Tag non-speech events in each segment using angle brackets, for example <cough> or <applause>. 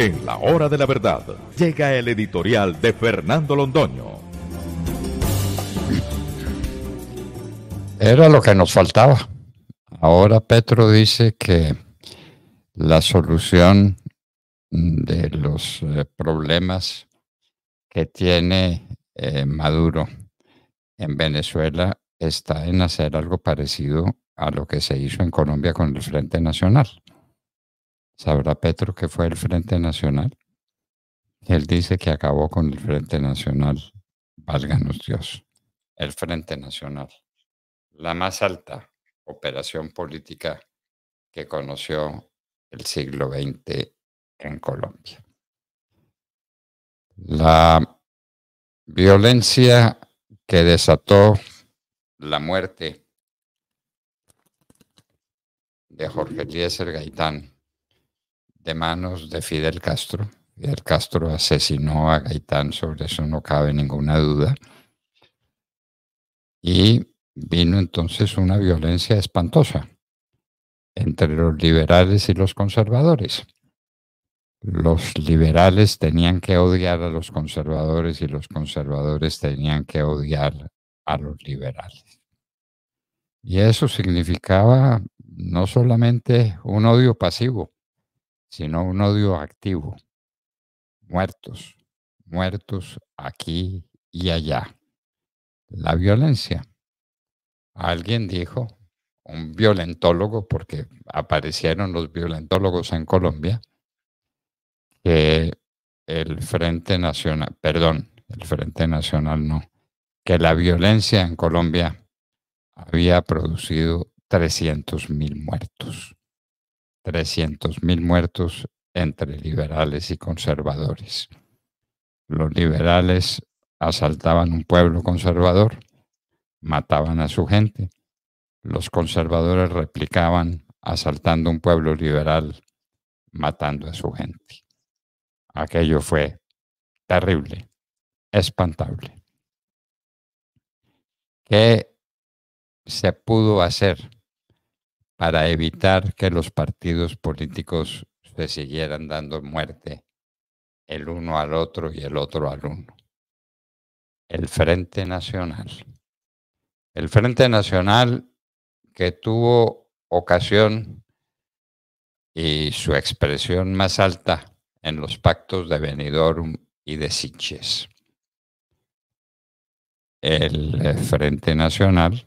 En la hora de la verdad llega el editorial de Fernando Londoño. Era lo que nos faltaba. Ahora Petro dice que la solución de los eh, problemas que tiene eh, Maduro en Venezuela está en hacer algo parecido a lo que se hizo en Colombia con el Frente Nacional. Sabrá Petro que fue el Frente Nacional. Él dice que acabó con el Frente Nacional. Válganos Dios. El Frente Nacional. La más alta operación política que conoció el siglo XX en Colombia. La violencia que desató la muerte de Jorge Eliezer Gaitán de manos de Fidel Castro. Fidel Castro asesinó a Gaitán, sobre eso no cabe ninguna duda. Y vino entonces una violencia espantosa entre los liberales y los conservadores. Los liberales tenían que odiar a los conservadores y los conservadores tenían que odiar a los liberales. Y eso significaba no solamente un odio pasivo, sino un odio activo. Muertos, muertos aquí y allá. La violencia. Alguien dijo, un violentólogo, porque aparecieron los violentólogos en Colombia, que el Frente Nacional, perdón, el Frente Nacional no, que la violencia en Colombia había producido 300 mil muertos. 300.000 muertos entre liberales y conservadores. Los liberales asaltaban un pueblo conservador, mataban a su gente. Los conservadores replicaban asaltando un pueblo liberal, matando a su gente. Aquello fue terrible, espantable. ¿Qué se pudo hacer? para evitar que los partidos políticos se siguieran dando muerte el uno al otro y el otro al uno. El Frente Nacional. El Frente Nacional que tuvo ocasión y su expresión más alta en los pactos de Benidorm y de Siches. El eh, Frente Nacional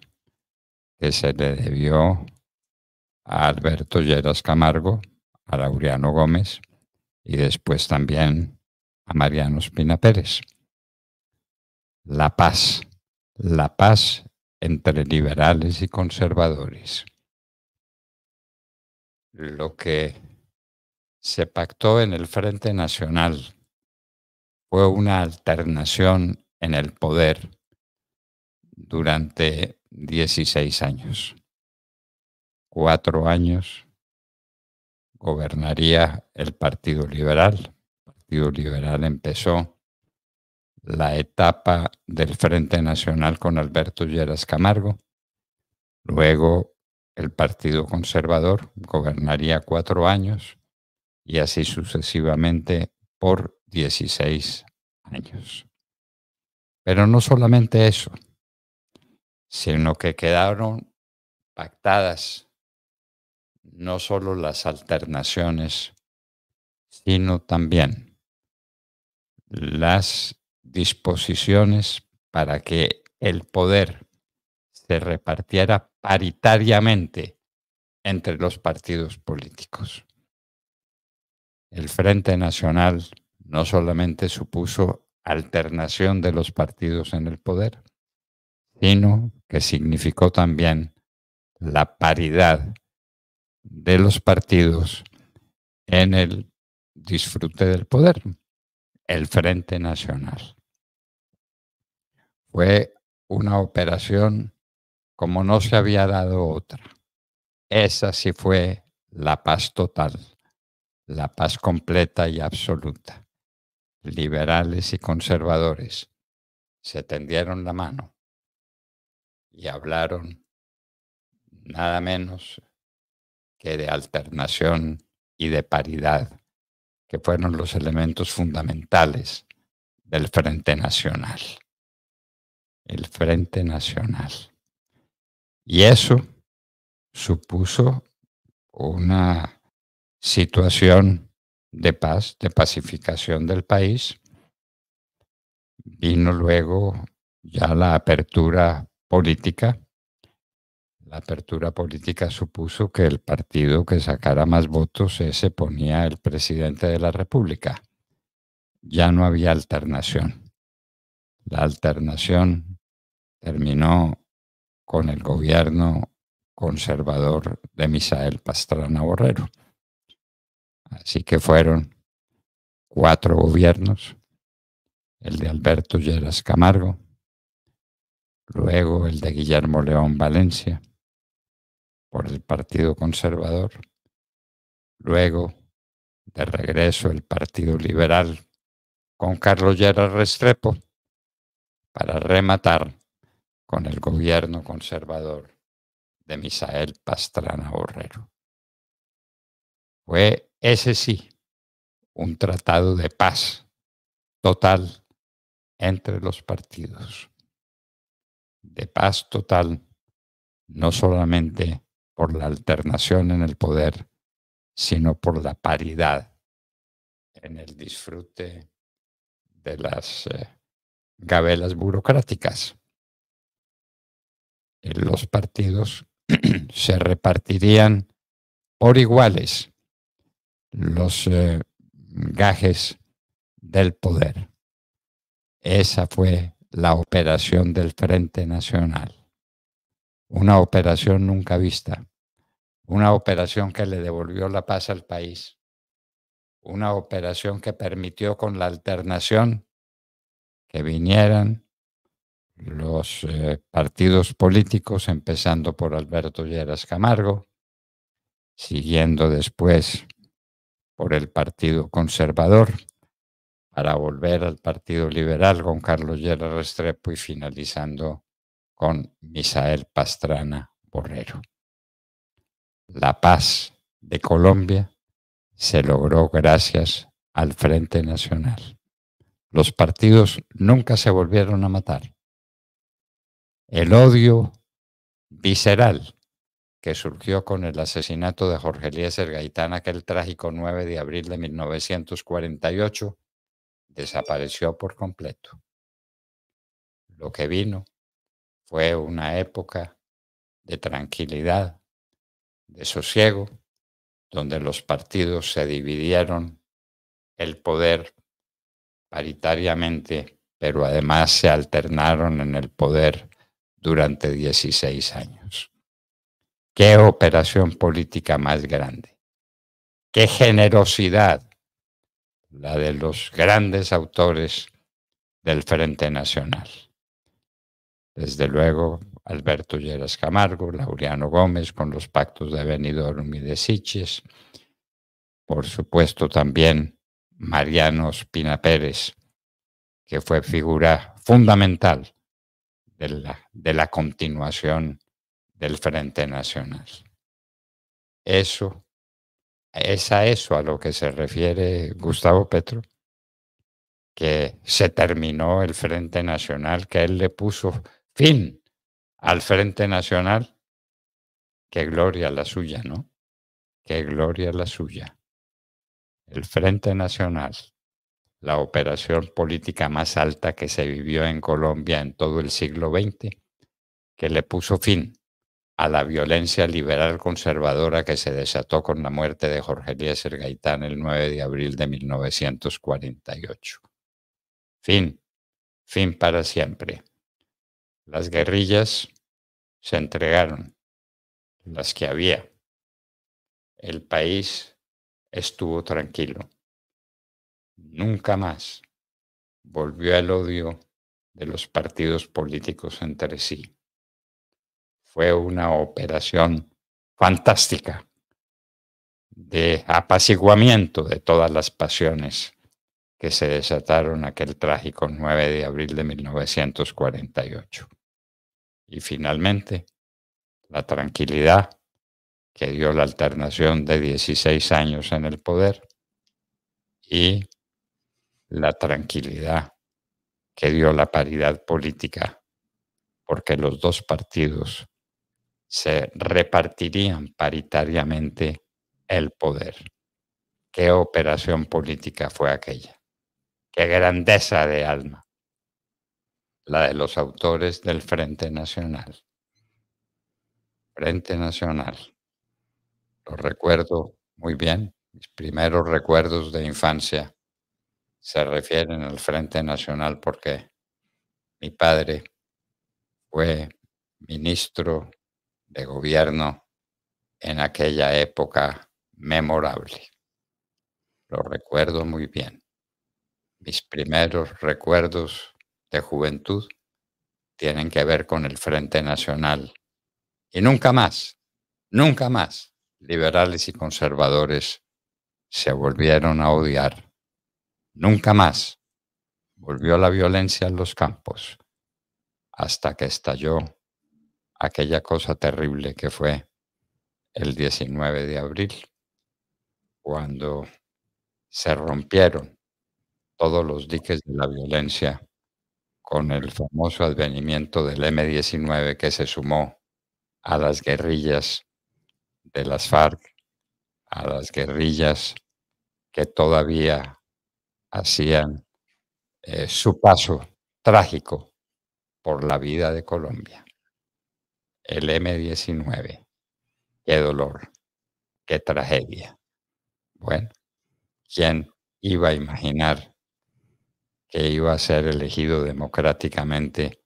que se le debió a Alberto Lleras Camargo, a Laureano Gómez y después también a Mariano Spina Pérez. La paz, la paz entre liberales y conservadores. Lo que se pactó en el Frente Nacional fue una alternación en el poder durante 16 años cuatro años gobernaría el Partido Liberal. El Partido Liberal empezó la etapa del Frente Nacional con Alberto Lleras Camargo. Luego el Partido Conservador gobernaría cuatro años y así sucesivamente por 16 años. Pero no solamente eso, sino que quedaron pactadas no solo las alternaciones, sino también las disposiciones para que el poder se repartiera paritariamente entre los partidos políticos. El Frente Nacional no solamente supuso alternación de los partidos en el poder, sino que significó también la paridad de los partidos en el disfrute del poder, el Frente Nacional. Fue una operación como no se había dado otra. Esa sí fue la paz total, la paz completa y absoluta. Liberales y conservadores se tendieron la mano y hablaron nada menos de alternación y de paridad, que fueron los elementos fundamentales del Frente Nacional. El Frente Nacional. Y eso supuso una situación de paz, de pacificación del país. Vino luego ya la apertura política la apertura política supuso que el partido que sacara más votos se ponía el presidente de la República. Ya no había alternación. La alternación terminó con el gobierno conservador de Misael Pastrana Borrero. Así que fueron cuatro gobiernos, el de Alberto Lleras Camargo, luego el de Guillermo León Valencia, por el Partido Conservador, luego de regreso el Partido Liberal con Carlos Gerard Restrepo, para rematar con el gobierno conservador de Misael Pastrana Borrero. Fue ese sí un tratado de paz total entre los partidos, de paz total no solamente por la alternación en el poder, sino por la paridad en el disfrute de las eh, gabelas burocráticas. Los partidos <clears throat> se repartirían por iguales los eh, gajes del poder. Esa fue la operación del Frente Nacional una operación nunca vista, una operación que le devolvió la paz al país, una operación que permitió con la alternación que vinieran los eh, partidos políticos, empezando por Alberto Lleras Camargo, siguiendo después por el Partido Conservador, para volver al Partido Liberal con Carlos Lleras Restrepo y finalizando con Misael Pastrana Borrero. La paz de Colombia se logró gracias al Frente Nacional. Los partidos nunca se volvieron a matar. El odio visceral que surgió con el asesinato de Jorge Elías Gaitán aquel trágico 9 de abril de 1948 desapareció por completo. Lo que vino fue una época de tranquilidad, de sosiego, donde los partidos se dividieron el poder paritariamente, pero además se alternaron en el poder durante 16 años. ¿Qué operación política más grande? ¿Qué generosidad? La de los grandes autores del Frente Nacional. Desde luego, Alberto Lleras Camargo, Laureano Gómez con los pactos de Benidorm y de Siches. Por supuesto también Mariano Espina Pérez, que fue figura fundamental de la, de la continuación del Frente Nacional. Eso, es a eso a lo que se refiere Gustavo Petro, que se terminó el Frente Nacional, que él le puso fin al Frente Nacional, qué gloria la suya, ¿no? Qué gloria la suya. El Frente Nacional, la operación política más alta que se vivió en Colombia en todo el siglo XX, que le puso fin a la violencia liberal conservadora que se desató con la muerte de Jorge Elías Gaitán el 9 de abril de 1948. Fin, fin para siempre. Las guerrillas se entregaron, las que había. El país estuvo tranquilo. Nunca más volvió el odio de los partidos políticos entre sí. Fue una operación fantástica de apaciguamiento de todas las pasiones que se desataron aquel trágico 9 de abril de 1948. Y finalmente, la tranquilidad que dio la alternación de 16 años en el poder y la tranquilidad que dio la paridad política, porque los dos partidos se repartirían paritariamente el poder. ¿Qué operación política fue aquella? Qué grandeza de alma. La de los autores del Frente Nacional. Frente Nacional. Lo recuerdo muy bien. Mis primeros recuerdos de infancia se refieren al Frente Nacional porque mi padre fue ministro de gobierno en aquella época memorable. Lo recuerdo muy bien mis primeros recuerdos de juventud tienen que ver con el Frente Nacional. Y nunca más, nunca más, liberales y conservadores se volvieron a odiar. Nunca más volvió la violencia en los campos hasta que estalló aquella cosa terrible que fue el 19 de abril, cuando se rompieron todos los diques de la violencia con el famoso advenimiento del M-19 que se sumó a las guerrillas de las FARC, a las guerrillas que todavía hacían eh, su paso trágico por la vida de Colombia. El M-19. Qué dolor, qué tragedia. Bueno, ¿quién iba a imaginar que iba a ser elegido democráticamente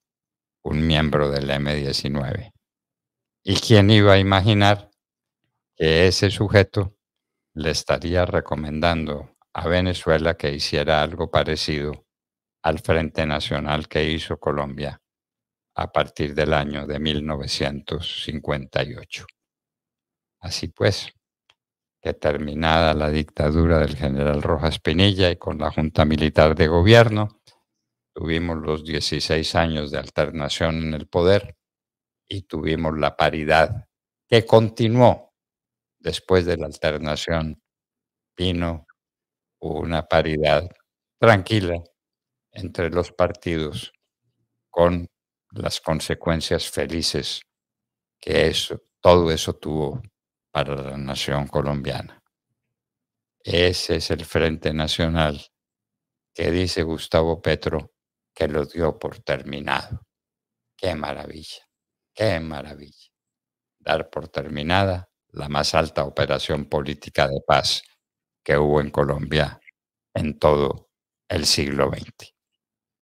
un miembro del M19. ¿Y quién iba a imaginar que ese sujeto le estaría recomendando a Venezuela que hiciera algo parecido al Frente Nacional que hizo Colombia a partir del año de 1958? Así pues, terminada la dictadura del general Rojas Pinilla y con la Junta Militar de Gobierno, tuvimos los 16 años de alternación en el poder y tuvimos la paridad que continuó después de la alternación. Vino una paridad tranquila entre los partidos con las consecuencias felices que eso, todo eso tuvo para la nación colombiana. Ese es el Frente Nacional que dice Gustavo Petro que lo dio por terminado. Qué maravilla, qué maravilla. Dar por terminada la más alta operación política de paz que hubo en Colombia en todo el siglo XX.